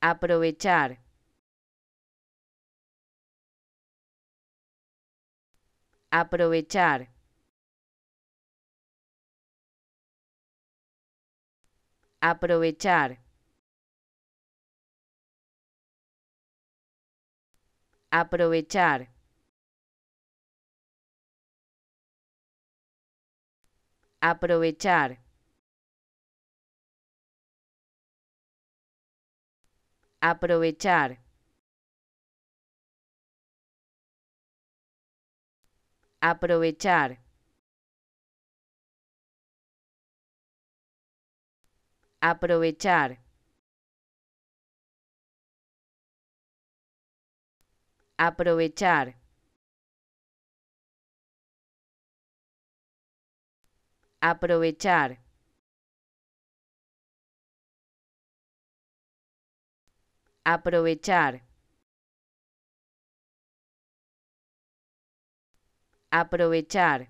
aprovechar, aprovechar, aprovechar, aprovechar. Aprovechar. aprovechar, aprovechar, aprovechar, aprovechar. Aprovechar. Aprovechar. Aprovechar.